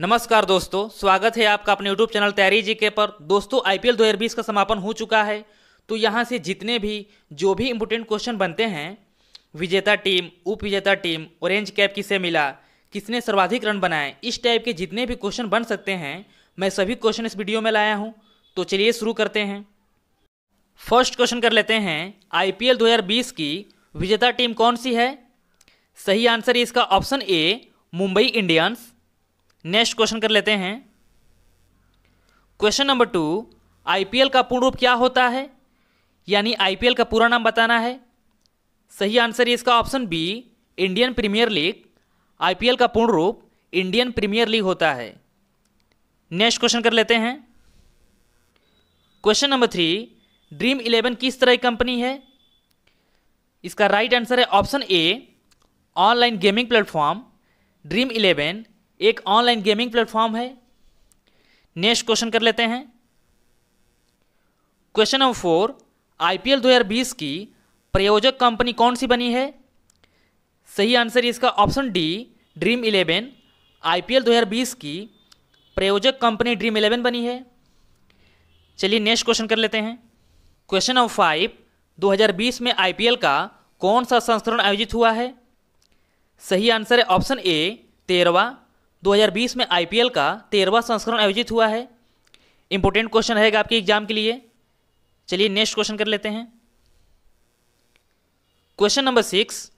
नमस्कार दोस्तों स्वागत है आपका अपने YouTube चैनल तैयारी जी के पर दोस्तों आईपीएल 2020 का समापन हो चुका है तो यहाँ से जितने भी जो भी इम्पोर्टेंट क्वेश्चन बनते हैं विजेता टीम उप विजेता टीम ऑरेंज कैप किसे मिला किसने सर्वाधिक रन बनाए इस टाइप के जितने भी क्वेश्चन बन सकते हैं मैं सभी क्वेश्चन इस वीडियो में लाया हूँ तो चलिए शुरू करते हैं फर्स्ट क्वेश्चन कर लेते हैं आईपीएल 2020 की विजेता टीम कौन सी है सही आंसर इसका option A Mumbai Indians next question कर लेते हैं क्वेश्चन नंबर टू आईपीएल का पूर्ण रूप क्या होता है यानी आईपीएल का पूरा नाम बताना है सही आंसर इसका option B Indian Premier League IPL का पूर्ण रूप इंडियन प्रीमियर लीग होता है नेक्स्ट क्वेश्चन कर लेते हैं question number three Dream Eleven किस तरह की कंपनी है इसका राइट आंसर है option A online gaming platform Dream Eleven एक ऑनलाइन गेमिंग प्लेटफॉर्म है नेक्स्ट क्वेश्चन कर लेते हैं क्वेश्चन नंबर फोर आईपीएल 2020 की प्रयोजक कंपनी कौन सी बनी है सही आंसर इसका option D Dream Eleven IPL 2020 की प्रयोजक कंपनी ड्रीम इलेवन बनी है चलिए नेक्स्ट क्वेश्चन कर लेते हैं क्वेश्चन नंबर फाइव 2020 में आईपीएल का कौन सा संस्करण आयोजित हुआ है सही आंसर है ऑप्शन ए तेरवा 2020 में आईपीएल का तेरहवा संस्करण आयोजित हुआ है इंपॉर्टेंट क्वेश्चन रहेगा आपके एग्जाम के लिए चलिए नेक्स्ट क्वेश्चन कर लेते हैं क्वेश्चन नंबर सिक्स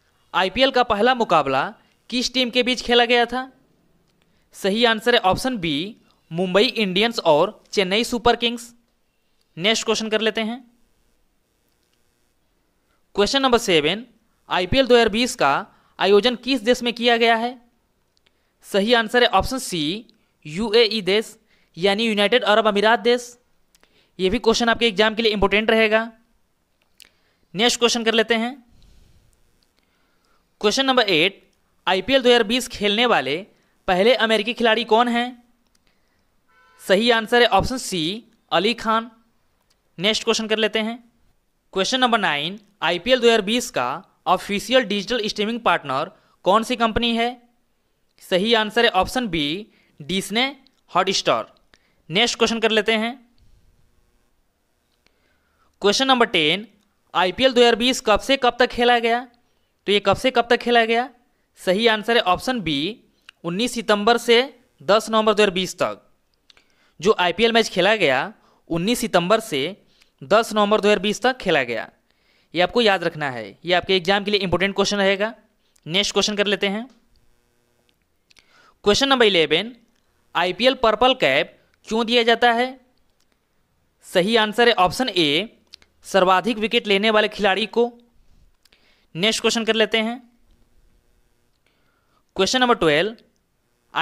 आईपीएल का पहला मुकाबला किस टीम के बीच खेला गया था सही आंसर है ऑप्शन बी मुंबई इंडियंस और Chennai Super Kings next question कर लेते हैं क्वेश्चन नंबर सेवन आईपीएल 2020 का आयोजन किस देश में किया गया है सही आंसर है ऑप्शन सी यूएई देश यानी यूनाइटेड अरब अमीरात देश ये भी क्वेश्चन आपके एग्जाम के लिए इंपॉर्टेंट रहेगा नेक्स्ट क्वेश्चन कर लेते हैं क्वेश्चन नंबर एट आईपीएल 2020 खेलने वाले पहले अमेरिकी खिलाड़ी कौन हैं सही आंसर है option C Ali Khan next question कर लेते हैं क्वेश्चन नंबर नाइन आईपीएल 2020 का ऑफिशियल डिजिटल स्ट्रीमिंग पार्टनर कौन सी कंपनी है सही आंसर है option B Disney Hotstar next question कर लेते हैं क्वेश्चन नंबर टेन आईपीएल 2020 कब से कब तक खेला गया तो ये कब से कब तक खेला गया सही आंसर है ऑप्शन बी 19 सितंबर से 10 नवंबर 2020 तक जो आईपीएल मैच खेला गया 19 सितंबर से 10 नवंबर 2020 तक खेला गया ये आपको याद रखना है ये आपके एग्जाम के लिए इंपॉर्टेंट क्वेश्चन रहेगा नेक्स्ट क्वेश्चन कर लेते हैं question number eleven IPL purple cap क्यों दिया जाता है सही आंसर है ऑप्शन ए सर्वाधिक विकेट लेने वाले खिलाड़ी को नेक्स्ट क्वेश्चन कर लेते हैं क्वेश्चन नंबर ट्वेल्व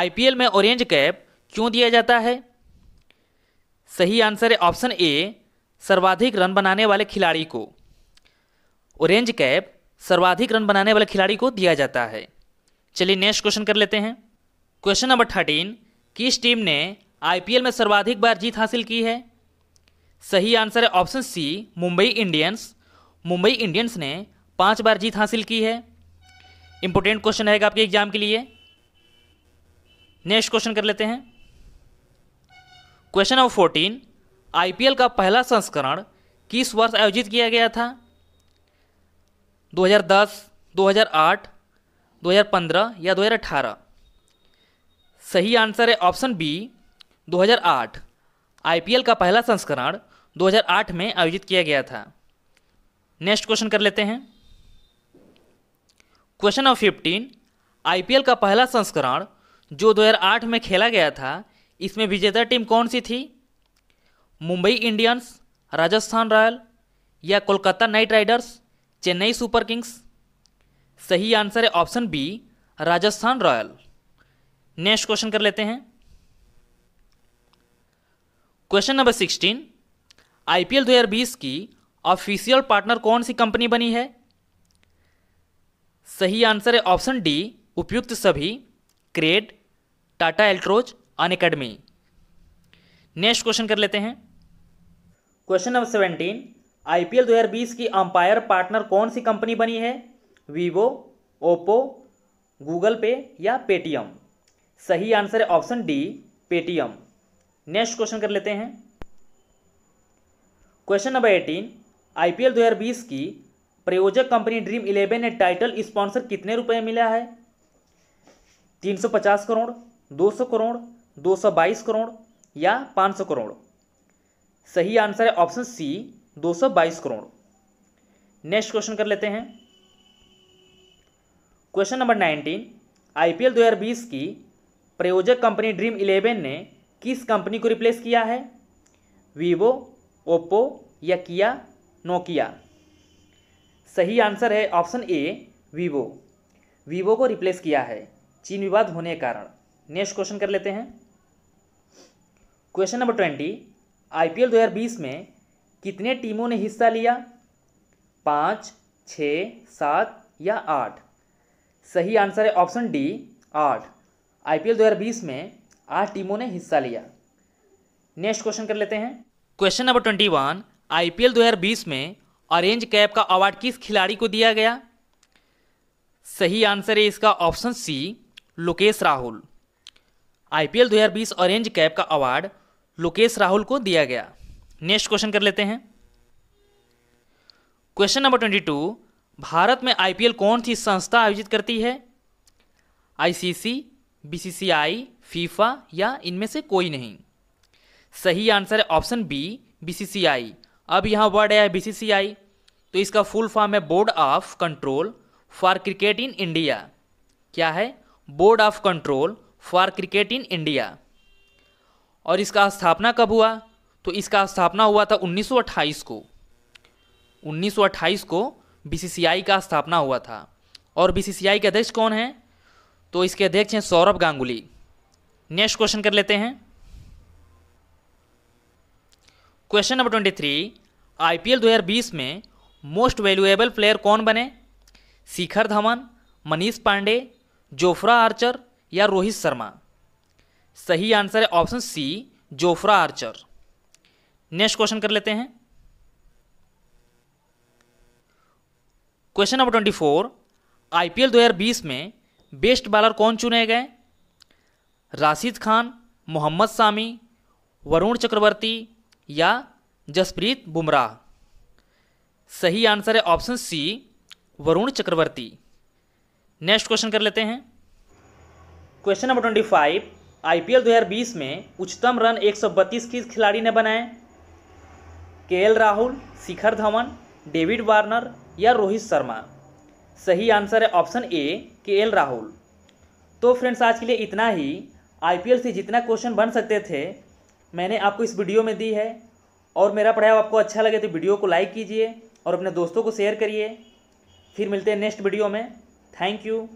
आईपीएल में ऑरेंज कैप क्यों दिया जाता है सही आंसर है ऑप्शन ए सर्वाधिक रन बनाने वाले खिलाड़ी को ऑरेंज कैप सर्वाधिक रन बनाने वाले खिलाड़ी को दिया जाता है चलिए नेक्स्ट क्वेश्चन कर लेते हैं क्वेश्चन नंबर थर्टीन किस टीम ने आईपीएल में सर्वाधिक बार जीत हासिल की है सही आंसर है option C Mumbai Indians Mumbai Indians ने पांच बार जीत हासिल की है इंपॉर्टेंट क्वेश्चन रहेगा आपके एग्जाम के लिए नेक्स्ट क्वेश्चन कर लेते हैं क्वेश्चन नंबर फोर्टीन आईपीएल का पहला संस्करण किस वर्ष आयोजित किया गया था 2008, 2015 या 2018 सही आंसर है ऑप्शन बी 2008 आईपीएल का पहला संस्करण 2008 में आयोजित किया गया था नेक्स्ट क्वेश्चन कर लेते हैं क्वेश्चन नंबर फिफ्टीन आईपीएल का पहला संस्करण जो 2008 में खेला गया था इसमें विजेता टीम कौन सी थी मुंबई इंडियंस राजस्थान रॉयल या Kolkata Knight Riders Chennai Super Kings सही आंसर है option B Rajasthan Royal next question कर लेते हैं क्वेश्चन नंबर सिक्सटीन आईपीएल 2020 की ऑफिशियल पार्टनर कौन सी कंपनी बनी है सही आंसर है ऑप्शन डी उपयुक्त सभी CRED Tata Altroz Unacademy next question कर लेते हैं क्वेश्चन नंबर सेवेंटीन आईपीएल 2020 की अंपायर पार्टनर कौन सी कंपनी बनी है वीवो ओप्पो गूगल पे या पेटीएम सही आंसर है option D Paytm next question कर लेते हैं क्वेश्चन नंबर एटीन आईपीएल 2020 की प्रयोजक कंपनी ड्रीम इलेवन ने टाइटल स्पॉन्सर कितने रुपए मिला है 350 करोड़ 200 करोड़ 222 करोड़ या 500 करोड़ सही आंसर है ऑप्शन सी दो सौ बाईस करोड़ नेक्स्ट क्वेश्चन कर लेते हैं क्वेश्चन नंबर नाइनटीन आईपीएल 2020 की प्रयोजक कंपनी ड्रीम इलेवन ने किस कंपनी को रिप्लेस किया है वीवो ओप्पो या किया नोकिया सही आंसर है ऑप्शन ए वीवो वीवो को रिप्लेस किया है चीन विवाद होने के कारण नेक्स्ट क्वेश्चन कर लेते हैं क्वेश्चन नंबर ट्वेंटी आईपीएल 2020 में कितने टीमों ने हिस्सा लिया पाँच छ सात या आठ सही आंसर है ऑप्शन डी आठ आईपीएल 2020 में आठ टीमों ने हिस्सा लिया नेक्स्ट क्वेश्चन कर लेते हैं क्वेश्चन नंबर ट्वेंटी वन आई 2020 में ऑरेंज कैप का अवार्ड किस खिलाड़ी को दिया गया सही आंसर है इसका option C Lokesh Rahul IPL 2020 orange cap का अवार्ड लोकेश राहुल को दिया गया नेक्स्ट क्वेश्चन कर लेते हैं question number twenty two Bharat में आईपीएल कौन सी संस्था आयोजित करती है आईसीसी बीसीसीआई फीफा या इनमें से कोई नहीं सही आंसर है ऑप्शन बी बीसीसीआई अब यहाँ वर्ड है बीसीसीआई तो इसका फुल फॉर्म है board of control for cricket in India क्या है board of control for cricket in India और इसका स्थापना कब हुआ तो इसका स्थापना हुआ था 1928 को 1928 को बीसीसीआई का स्थापना हुआ था और बीसीसीआई के अध्यक्ष कौन हैं तो इसके अध्यक्ष हैं सौरभ गांगुली नेक्स्ट क्वेश्चन कर लेते हैं question number twenty three IPL 2020 में मोस्ट वैल्यूएबल प्लेयर कौन बने शिखर धवन मनीष पांडे जोफ्रा आर्चर या रोहित शर्मा सही आंसर है option C Jofra Archer next question कर लेते हैं question number twenty four IPL 2020 में बेस्ट बॉलर कौन चुने गए राशिद खान मोहम्मद सामी वरुण चक्रवर्ती या जसप्रीत बुमराह सही आंसर है option C Varun Chakravarthy next question कर लेते हैं क्वेश्चन नंबर ट्वेंटी फाइव आई 2020 में उच्चतम रन बत्तीस किस खिलाड़ी ने बनाए K Rahul Shikhar Dhawan David Warner या रोहित शर्मा सही आंसर है ऑप्शन ए के एल राहुल तो फ्रेंड्स आज के लिए इतना ही आईपीएल से जितना क्वेश्चन बन सकते थे मैंने आपको इस वीडियो में दी है और मेरा पढ़ाया आपको अच्छा लगे तो वीडियो को लाइक कीजिए और अपने दोस्तों को शेयर करिए फिर मिलते हैं नेक्स्ट वीडियो में थैंक यू